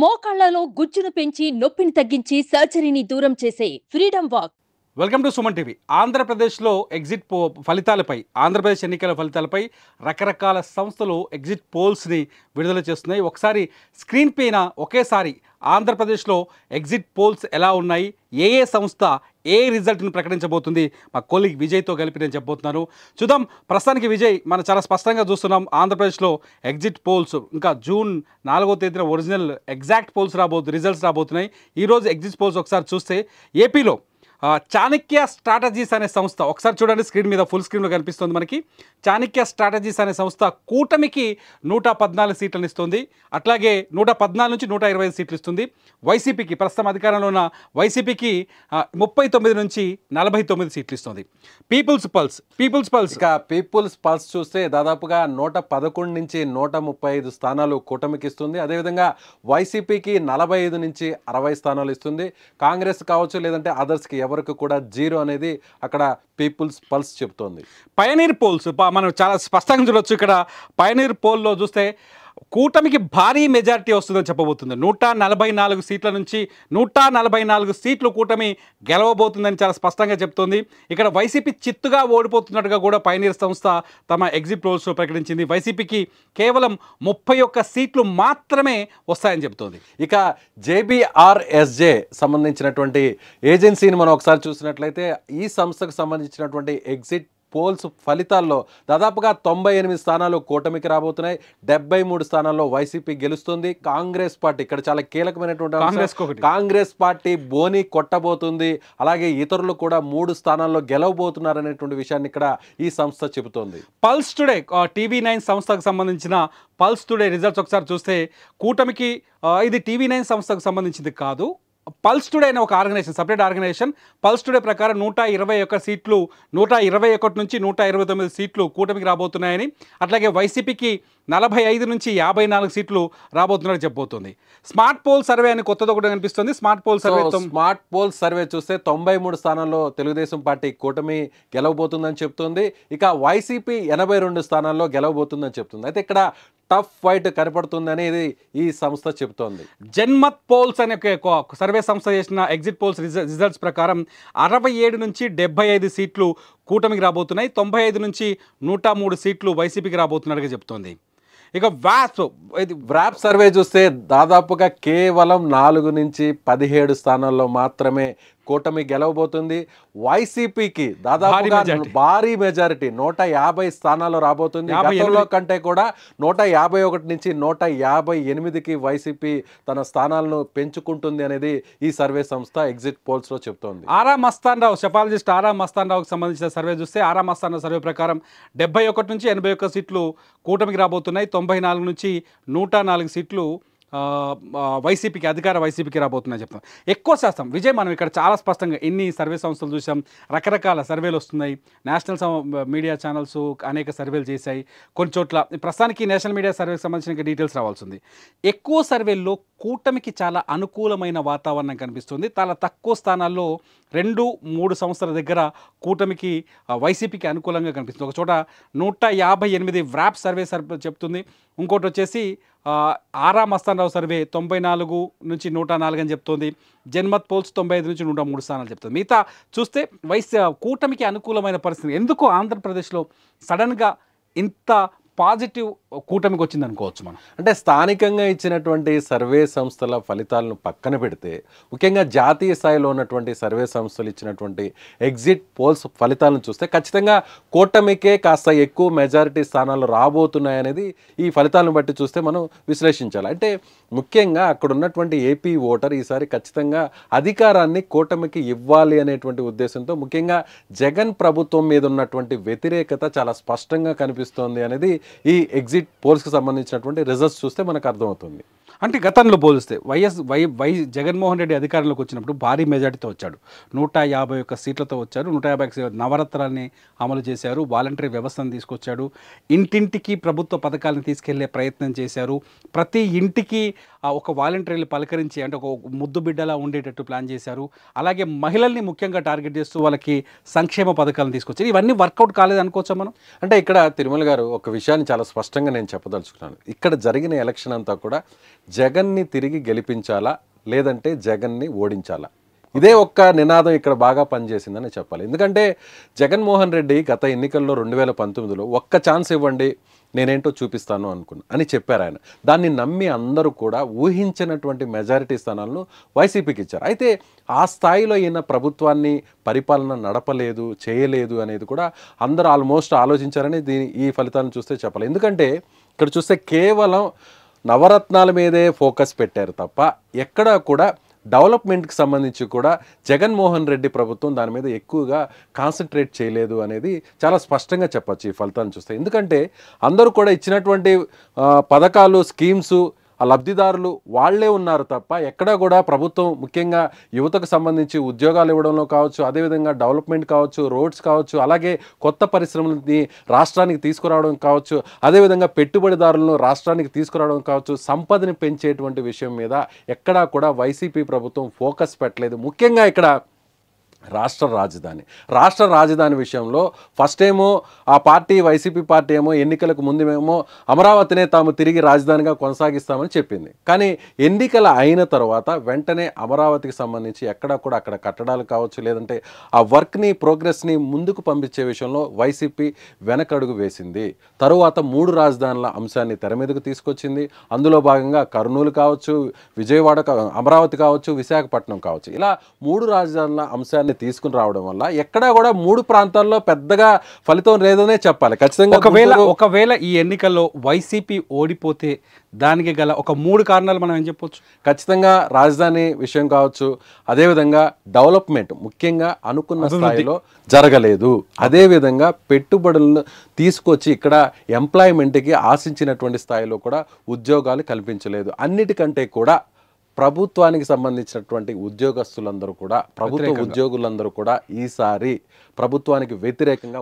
మోకాళ్లలో గుజ్జును పెంచి నొప్పిని తగ్గించి సర్జరీని దూరం చేసే freedom walk welcome to Suman TV ఆంధ్రప్రదేశ్లో ఎగ్జిట్ పో ఫలితాలపై ఆంధ్రప్రదేశ్ ఎన్నికల ఫలితాలపై రకరకాల సంస్థలు ఎగ్జిట్ పోల్స్ని విడుదల చేస్తున్నాయి ఒకసారి స్క్రీన్ పైన ఒకేసారి ఆంధ్రప్రదేశ్లో ఎగ్జిట్ పోల్స్ ఎలా ఉన్నాయి ఏ ఏ సంస్థ ఏ రిజల్ట్ని ప్రకటించబోతుంది మా కోలీగ్ విజయ్తో కలిపి నేను చెప్పబోతున్నాను చూద్దాం ప్రస్తుతానికి విజయ్ మనం చాలా స్పష్టంగా చూస్తున్నాం ఆంధ్రప్రదేశ్లో ఎగ్జిట్ పోల్స్ ఇంకా జూన్ నాలుగో తేదీన ఒరిజినల్ ఎగ్జాక్ట్ పోల్స్ రాబోతు రిజల్ట్స్ రాబోతున్నాయి ఈరోజు ఎగ్జిట్ పోల్స్ ఒకసారి చూస్తే ఏపీలో చాణక్య స్ట్రాటజీస్ అనే సంస్థ ఒకసారి చూడండి స్క్రీన్ మీద ఫుల్ స్క్రీన్లో కనిపిస్తుంది మనకి చాణక్య స్ట్రాటజీస్ అనే సంస్థ కూటమికి నూట పద్నాలుగు సీట్లను ఇస్తుంది అట్లాగే నూట పద్నాలుగు నుంచి నూట ఇరవై సీట్లు ఇస్తుంది వైసీపీకి ప్రస్తుతం అధికారంలో ఉన్న వైసీపీకి ముప్పై తొమ్మిది నుంచి నలభై తొమ్మిది సీట్లు ఇస్తుంది పీపుల్స్ పల్స్ పీపుల్స్ పల్స్ ఇక పీపుల్స్ పల్స్ చూస్తే దాదాపుగా నూట పదకొండు నుంచి నూట ముప్పై ఐదు స్థానాలు కూటమికి ఇస్తుంది అదేవిధంగా వైసీపీకి నలభై ఐదు నుంచి అరవై స్థానాలు ఇస్తుంది కాంగ్రెస్ కావచ్చు లేదంటే అదర్స్కి ఎవరు వరకు కూడా జీరో అనేది అక్కడ పీపుల్స్ పల్స్ చెబుతోంది పయనీర్ పోల్స్ మనం చాలా స్పష్టంగా చూడొచ్చు ఇక్కడ పయనీర్ పోల్లో చూస్తే కూటమికి భారీ మెజారిటీ వస్తుందని చెప్పబోతుంది నూట నలభై నాలుగు సీట్ల నుంచి నూట నలభై నాలుగు సీట్లు కూటమి గెలవబోతుందని చాలా స్పష్టంగా చెప్తోంది ఇక్కడ వైసీపీ చిత్తుగా ఓడిపోతున్నట్టుగా కూడా పైనీర్ సంస్థ తమ ఎగ్జిట్ రోల్స్ ప్రకటించింది వైసీపీకి కేవలం ముప్పై ఒక్క సీట్లు మాత్రమే వస్తాయని చెబుతోంది ఇక జేబీఆర్ఎస్జే సంబంధించినటువంటి ఏజెన్సీని మనం ఒకసారి చూసినట్లయితే ఈ సంస్థకు సంబంధించినటువంటి ఎగ్జిట్ పోల్స్ ఫలితాల్లో దాదాపుగా తొంభై ఎనిమిది స్థానాలు కూటమికి రాబోతున్నాయి డెబ్బై మూడు స్థానాల్లో వైసీపీ గెలుస్తుంది కాంగ్రెస్ పార్టీ ఇక్కడ చాలా కీలకమైనటువంటి కాంగ్రెస్ పార్టీ బోని కొట్టబోతుంది అలాగే ఇతరులు కూడా మూడు స్థానాల్లో గెలవబోతున్నారనేటువంటి విషయాన్ని ఇక్కడ ఈ సంస్థ చెబుతోంది పల్స్ టుడే టీవీ నైన్ సంస్థకు సంబంధించిన పల్స్ టుడే రిజల్ట్స్ ఒకసారి చూస్తే కూటమికి ఇది టీవీ నైన్ సంస్థకు సంబంధించింది కాదు పల్స్ టుడే అనే ఒక organization separate organization Pulse Today ప్రకారం నూట ఇరవై ఒక్క సీట్లు నూట ఇరవై ఒకటి నుంచి నూట ఇరవై తొమ్మిది సీట్లు కూటమికి రాబోతున్నాయని అట్లాగే వైసీపీకి నలభై ఐదు నుంచి యాభై నాలుగు సీట్లు రాబోతున్నట్టు చెప్పబోతుంది స్మార్ట్ పోల్ సర్వే అని కొత్తది ఒకటి కనిపిస్తుంది Smart Poll survey Smart Poll survey చూస్తే తొంభై మూడు స్థానాల్లో తెలుగుదేశం పార్టీ కూటమి గెలవబోతుందని చెప్తుంది ఇక వైసీపీ ఎనభై రెండు స్థానాల్లో గెలవబోతుందని చెప్తుంది అయితే ఇక్కడ టఫ్ ఫైట్ కనపడుతుంది అనేది ఈ సంస్థ చెబుతోంది జన్మత్ పోల్స్ అనే సర్వే సంస్థ చేసిన ఎగ్జిట్ పోల్స్ రిజల్ట్స్ ప్రకారం అరవై ఏడు నుంచి డెబ్బై ఐదు సీట్లు కూటమికి రాబోతున్నాయి తొంభై ఐదు నుంచి నూట మూడు సీట్లు వైసీపీకి రాబోతున్నట్టుగా చెబుతోంది ఇక వ్యాప్స్ ఇది వ్రాప్ సర్వే చూస్తే దాదాపుగా కేవలం నాలుగు నుంచి పదిహేడు స్థానాల్లో మాత్రమే కూటమి గెలవబోతుంది వైసీపీకి దాదాపుగా భారీ మెజారిటీ నూట యాభై స్థానాలు రాబోతుంది గతంలో కంటే కూడా నూట యాభై ఒకటి నుంచి నూట యాభై ఎనిమిదికి వైసీపీ తన స్థానాలను పెంచుకుంటుంది అనేది ఈ సర్వే సంస్థ ఎగ్జిట్ పోల్స్ లో చెప్తోంది ఆరా మస్తాన్ రావు సెపాలజిస్ట్ ఆరా మస్తాన్ రావుకి సంబంధించిన సర్వే చూస్తే ఆరా మస్తాన్ రావు సర్వే ప్రకారం డెబ్బై ఒకటి నుంచి ఎనభై ఒక్క సీట్లు కూటమికి రాబోతున్నాయి తొంభై నాలుగు నుంచి నూట నాలుగు సీట్లు వైసీపీకి అధికార వైసీపీకి రాబోతున్నాయి చెప్తాం ఎక్కువ శాతం విజయ్ మనం ఇక్కడ చాలా స్పష్టంగా ఎన్ని సర్వే సంస్థలు చూసాం రకరకాల సర్వేలు వస్తున్నాయి నేషనల్ మీడియా ఛానల్స్ అనేక సర్వేలు చేశాయి కొన్ని చోట్ల ప్రస్తుతానికి నేషనల్ మీడియా సర్వేకి సంబంధించిన డీటెయిల్స్ రావాల్సి ఉంది ఎక్కువ సర్వేల్లో కూటమికి చాలా అనుకూలమైన వాతావరణం కనిపిస్తుంది చాలా తక్కువ స్థానాల్లో రెండు మూడు సంవత్సరాల దగ్గర కూటమికి వైసీపీకి అనుకూలంగా కనిపిస్తుంది ఒక చోట నూట యాభై ఎనిమిది వ్రాప్ సర్వే సర్వే చెప్తుంది ఇంకోటి వచ్చేసి ఆరా మస్తానరావు సర్వే తొంభై నాలుగు నుంచి నూట నాలుగు అని చెప్తోంది జన్మత్ పోల్స్ తొంభై ఐదు నుంచి నూట మూడు స్థానాలు చెప్తుంది మిగతా చూస్తే వైస్ కూటమికి అనుకూలమైన పరిస్థితి ఎందుకు ఆంధ్రప్రదేశ్లో సడన్గా ఇంత పాజిటివ్ కూటమికి వచ్చింది అనుకోవచ్చు మనం అంటే స్థానికంగా ఇచ్చినటువంటి సర్వే సంస్థల ఫలితాలను పక్కన పెడితే ముఖ్యంగా జాతీయ స్థాయిలో ఉన్నటువంటి సర్వే సంస్థలు ఇచ్చినటువంటి ఎగ్జిట్ పోల్స్ ఫలితాలను చూస్తే ఖచ్చితంగా కూటమికే కాస్త ఎక్కువ మెజారిటీ స్థానాలు రాబోతున్నాయనేది ఈ ఫలితాలను బట్టి చూస్తే మనం విశ్లేషించాలి అంటే ముఖ్యంగా అక్కడ ఉన్నటువంటి ఏపీ ఓటర్ ఈసారి ఖచ్చితంగా అధికారాన్ని కూటమికి ఇవ్వాలి అనేటువంటి ఉద్దేశంతో ముఖ్యంగా జగన్ ప్రభుత్వం మీద ఉన్నటువంటి వ్యతిరేకత చాలా స్పష్టంగా కనిపిస్తోంది అనేది ఈ ఎగ్జిట్ పోల్స్కి సంబంధించినటువంటి రిజల్ట్స్ చూస్తే మనకు అర్థమవుతుంది అంటే గతంలో పోలిస్తే YS Y Y Jaganmohan Reddy అధికారంలోకి వచ్చినప్పుడు భారీ మెజార్టీతో వచ్చాడు నూట యాభై ఒక్క సీట్లతో వచ్చారు నూట యాభై నవరత్నాన్ని అమలు చేశారు వాలంటరీ వ్యవస్థను తీసుకొచ్చాడు ఇంటింటికి ప్రభుత్వ పథకాలను తీసుకెళ్లే ప్రయత్నం చేశారు ప్రతి ఇంటికి ఒక వాలంటీర్లు పలకరించి అంటే ఒక ముద్దు బిడ్డలా ఉండేటట్టు ప్లాన్ చేశారు అలాగే మహిళల్ని ముఖ్యంగా టార్గెట్ చేస్తూ వాళ్ళకి సంక్షేమ పథకాలను తీసుకొచ్చారు ఇవన్నీ వర్కౌట్ కాలేదు మనం అంటే ఇక్కడ తిరుమల గారు ఒక విషయాన్ని చాలా స్పష్టంగా నేను చెప్పదలుచుకున్నాను ఇక్కడ జరిగిన ఎలక్షన్ అంతా కూడా జగన్ని తిరిగి గెలిపించాలా లేదంటే జగన్ని ఓడించాలా ఇదే ఒక్క నినాదం ఇక్కడ బాగా పనిచేసిందని చెప్పాలి ఎందుకంటే జగన్మోహన్ రెడ్డి గత ఎన్నికల్లో రెండు వేల పంతొమ్మిదిలో ఒక్క ఛాన్స్ ఇవ్వండి నేనేంటో చూపిస్తాను అనుకున్న అని చెప్పారు ఆయన దాన్ని నమ్మి అందరూ కూడా ఊహించినటువంటి మెజారిటీ స్థానాలను వైసీపీకి ఇచ్చారు అయితే ఆ స్థాయిలో ఈయన ప్రభుత్వాన్ని పరిపాలన నడపలేదు చేయలేదు అనేది కూడా అందరూ ఆల్మోస్ట్ ఆలోచించారని దీని ఈ ఫలితాలను చూస్తే చెప్పాలి ఎందుకంటే ఇక్కడ చూస్తే కేవలం నవరత్నాల మీదే ఫోకస్ పెట్టారు తప్ప ఎక్కడా కూడా డెవలప్మెంట్కి సంబంధించి కూడా జగన్మోహన్ రెడ్డి ప్రభుత్వం దాని మీద ఎక్కువగా కాన్సన్ట్రేట్ చేయలేదు అనేది చాలా స్పష్టంగా చెప్పచ్చు ఈ ఫలితాన్ని చూస్తే ఎందుకంటే అందరూ కూడా ఇచ్చినటువంటి పథకాలు స్కీమ్స్ ఆ లబ్ధిదారులు వాళ్లే ఉన్నారు తప్ప ఎక్కడా కూడా ప్రభుత్వం ముఖ్యంగా యువతకు సంబంధించి ఉద్యోగాలు ఇవ్వడంలో కావచ్చు అదేవిధంగా డెవలప్మెంట్ కావచ్చు రోడ్స్ కావచ్చు అలాగే కొత్త పరిశ్రమలని రాష్ట్రానికి తీసుకురావడం కావచ్చు అదేవిధంగా పెట్టుబడిదారులను రాష్ట్రానికి తీసుకురావడం కావచ్చు సంపదని పెంచేటువంటి విషయం మీద ఎక్కడా కూడా వైసీపీ ప్రభుత్వం ఫోకస్ పెట్టలేదు ముఖ్యంగా ఇక్కడ రాష్ట్ర రాజధాని రాష్ట్ర రాజధాని విషయంలో ఫస్ట్ ఏమో ఆ పార్టీ వైసీపీ పార్టీ ఏమో ఎన్నికలకు ముందేమో అమరావతినే తాము తిరిగి రాజధానిగా కొనసాగిస్తామని చెప్పింది కానీ ఎన్నికల అయిన తర్వాత వెంటనే అమరావతికి సంబంధించి ఎక్కడ కూడా అక్కడ కట్టడాలు కావచ్చు లేదంటే ఆ వర్క్ని ప్రోగ్రెస్ని ముందుకు పంపించే విషయంలో వైసీపీ వెనకడుగు వేసింది తరువాత మూడు రాజధానుల అంశాన్ని తెర మీదకు తీసుకొచ్చింది అందులో భాగంగా కర్నూలు కావచ్చు విజయవాడ అమరావతి కావచ్చు విశాఖపట్నం కావచ్చు ఇలా మూడు రాజధానుల అంశాన్ని తీసుకుని రావడం వల్ల ఎక్కడా కూడా మూడు ప్రాంతాల్లో పెద్దగా ఫలితం లేదనే చెప్పాలి ఖచ్చితంగా ఒకవేళ ఒకవేళ ఈ ఎన్నికల్లో వైసీపీ ఓడిపోతే దానికి గల ఒక మూడు కారణాలు మనం ఏం చెప్పొచ్చు ఖచ్చితంగా రాజధాని విషయం కావచ్చు అదేవిధంగా డెవలప్మెంట్ ముఖ్యంగా అనుకున్న స్థాయిలో జరగలేదు అదేవిధంగా పెట్టుబడులను తీసుకొచ్చి ఇక్కడ ఎంప్లాయ్మెంట్కి ఆశించినటువంటి స్థాయిలో కూడా ఉద్యోగాలు కల్పించలేదు అన్నిటికంటే కూడా ప్రభుత్వానికి సంబంధించినటువంటి ఉద్యోగస్తులందరూ కూడా ప్రభుత్వ ఉద్యోగులందరూ కూడా ఈసారి ప్రభుత్వానికి వ్యతిరేకంగా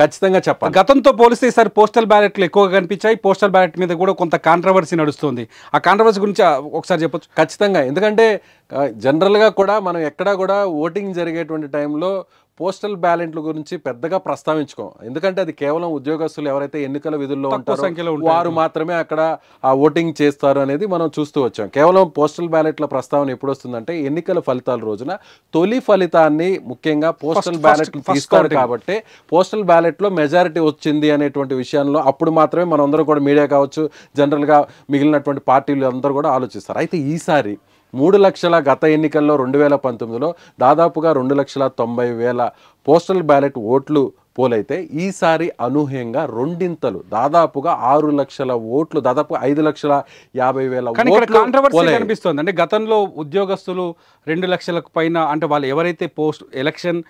ఖచ్చితంగా చెప్పాలి గతంతో పోలిస్తే ఈసారి పోస్టల్ బ్యాలెట్లు ఎక్కువగా కనిపించాయి పోస్టల్ బ్యాలెట్ మీద కూడా కొంత కాంట్రవర్సీ నడుస్తుంది ఆ కాంట్రవర్సీ గురించి ఒకసారి చెప్పచ్చు ఖచ్చితంగా ఎందుకంటే జనరల్గా కూడా మనం ఎక్కడా కూడా ఓటింగ్ జరిగేటువంటి టైంలో పోస్టల్ బ్యాలెట్ల గురించి పెద్దగా ప్రస్తావించుకో ఎందుకంటే అది కేవలం ఉద్యోగస్తులు ఎవరైతే ఎన్నికల విధుల్లో ఉంటారో వారు మాత్రమే అక్కడ ఆ ఓటింగ్ చేస్తారు అనేది మనం చూస్తూ వచ్చాం కేవలం పోస్టల్ బ్యాలెట్ల ప్రస్తావన ఎప్పుడు వస్తుందంటే ఎన్నికల ఫలితాల రోజున తొలి ఫలితాన్ని ముఖ్యంగా పోస్టల్ బ్యాలెట్ తీసుకోరు కాబట్టి పోస్టల్ బ్యాలెట్లో మెజారిటీ వచ్చింది అనేటువంటి విషయంలో అప్పుడు మాత్రమే మనందరం కూడా మీడియా కావచ్చు జనరల్గా మిగిలినటువంటి పార్టీలు అందరూ కూడా ఆలోచిస్తారు అయితే ఈసారి మూడు లక్షల గత ఎన్నికల్లో రెండు వేల పంతొమ్మిదిలో దాదాపుగా రెండు లక్షల తొంభై వేల పోస్టల్ బ్యాలెట్ ఓట్లు పోలైతే ఈసారి అనూహ్యంగా రెండింతలు దాదాపుగా ఆరు లక్షల ఓట్లు దాదాపు ఐదు లక్షల యాభై వేల కనిపిస్తుంది అంటే గతంలో ఉద్యోగస్తులు రెండు లక్షలకు పైన అంటే వాళ్ళు ఎవరైతే పోస్ట్ ఎలక్షన్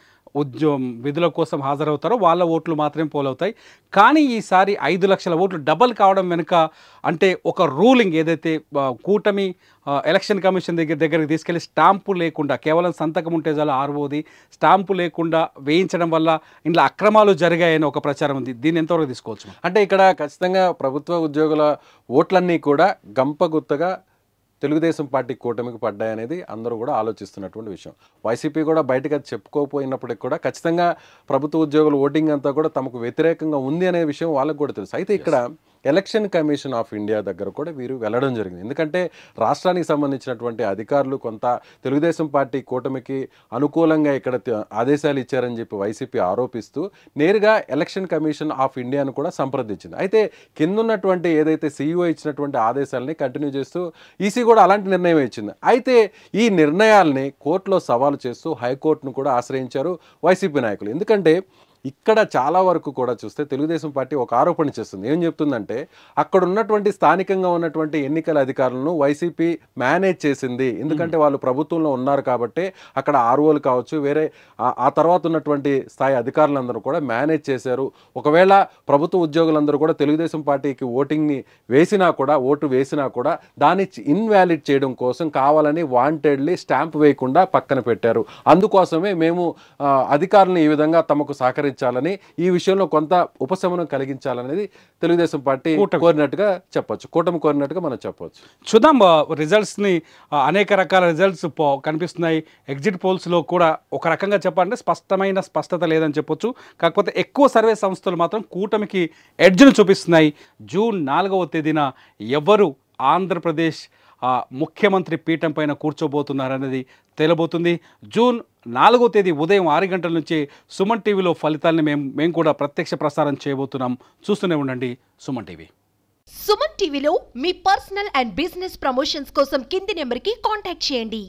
ఉద్యోగం విధుల కోసం హాజరవుతారో వాళ్ళ ఓట్లు మాత్రమే పోలవుతాయి కానీ ఈసారి ఐదు లక్షల ఓట్లు డబల్ కావడం వెనుక అంటే ఒక రూలింగ్ ఏదైతే కూటమి ఎలక్షన్ కమిషన్ దగ్గర దగ్గరికి తీసుకెళ్లి స్టాంపు లేకుండా కేవలం సంతకం ఉంటే చాలా ఆర్వోది స్టాంపు లేకుండా వేయించడం వల్ల ఇంట్లో అక్రమాలు జరిగాయని ఒక ప్రచారం ఉంది దీన్ని ఎంతవరకు తీసుకోవచ్చు అంటే ఇక్కడ ఖచ్చితంగా ప్రభుత్వ ఉద్యోగుల ఓట్లన్నీ కూడా గంప గుత్తగా తెలుగుదేశం పార్టీ కూటమికి పడ్డాయనేది అందరూ కూడా ఆలోచిస్తున్నటువంటి విషయం వైసీపీ కూడా బయటకు అది చెప్పుకోకపోయినప్పటికి కూడా ఖచ్చితంగా ప్రభుత్వ ఉద్యోగుల ఓటింగ్ అంతా కూడా తమకు వ్యతిరేకంగా ఉంది అనే విషయం వాళ్ళకు కూడా తెలుసు అయితే ఇక్కడ ఎలక్షన్ కమిషన్ ఆఫ్ ఇండియా దగ్గర కూడా వీరు వెళ్ళడం జరిగింది ఎందుకంటే రాష్ట్రానికి సంబంధించినటువంటి అధికారులు కొంత తెలుగుదేశం పార్టీ కూటమికి అనుకూలంగా ఇక్కడ ఆదేశాలు ఇచ్చారని చెప్పి వైసీపీ ఆరోపిస్తూ నేరుగా ఎలక్షన్ కమిషన్ ఆఫ్ ఇండియాను కూడా సంప్రదించింది అయితే కింద ఉన్నటువంటి ఏదైతే సీఈఓ ఇచ్చినటువంటి ఆదేశాలని కంటిన్యూ చేస్తూ ఈసీ కూడా అలాంటి నిర్ణయం ఇచ్చింది అయితే ఈ నిర్ణయాల్ని కోర్టులో సవాలు చేస్తూ హైకోర్టును కూడా ఆశ్రయించారు వైసీపీ నాయకులు ఎందుకంటే ఇక్కడ చాలా వరకు కూడా చూస్తే తెలుగుదేశం పార్టీ ఒక ఆరోపణ చేస్తుంది ఏం చెప్తుందంటే అక్కడ ఉన్నటువంటి స్థానికంగా ఉన్నటువంటి ఎన్నికల అధికారులను వైసీపీ మేనేజ్ చేసింది ఎందుకంటే hmm. వాళ్ళు ప్రభుత్వంలో ఉన్నారు కాబట్టి అక్కడ ఆర్ఓలు కావచ్చు వేరే ఆ తర్వాత ఉన్నటువంటి స్థాయి అధికారులందరూ కూడా మేనేజ్ చేశారు ఒకవేళ ప్రభుత్వ ఉద్యోగులందరూ కూడా తెలుగుదేశం పార్టీకి ఓటింగ్ని వేసినా కూడా ఓటు వేసినా కూడా దాన్ని ఇన్వాలిడ్ చేయడం కోసం కావాలని వాంటెడ్లీ స్టాంప్ వేయకుండా పక్కన పెట్టారు అందుకోసమే మేము అధికారులను ఈ విధంగా తమకు సహకరి నివారించాలని ఈ విషయంలో కొంత ఉపశమనం కలిగించాలనేది తెలుగుదేశం పార్టీ కోరినట్టుగా చెప్పొచ్చు కూటమి కోరినట్టుగా మనం చెప్పవచ్చు చూద్దాం రిజల్ట్స్ని అనేక రకాల రిజల్ట్స్ కనిపిస్తున్నాయి ఎగ్జిట్ పోల్స్లో కూడా ఒక రకంగా చెప్పాలంటే స్పష్టమైన స్పష్టత లేదని చెప్పొచ్చు కాకపోతే ఎక్కువ సర్వే సంస్థలు మాత్రం కూటమికి ఎడ్జ్ను చూపిస్తున్నాయి జూన్ నాలుగవ తేదీన ఎవరు ఆంధ్రప్రదేశ్ ఆ ముఖ్యమంత్రి పీఠం పైన కూర్చోబోతున్నారన్నది తేలబోతుంది జూన్ నాలుగో తేదీ ఉదయం ఆరు గంటల నుంచి సుమన్ టీవీలో ఫలితాలను మేము మేము కూడా ప్రత్యక్ష ప్రసారం చేయబోతున్నాం చూస్తూనే ఉండండి సుమన్ టీవీ సుమన్ టీవీలో మీ పర్సనల్ అండ్ బిజినెస్ ప్రమోషన్స్ కోసం కింది నెంబర్కి కాంటాక్ట్ చేయండి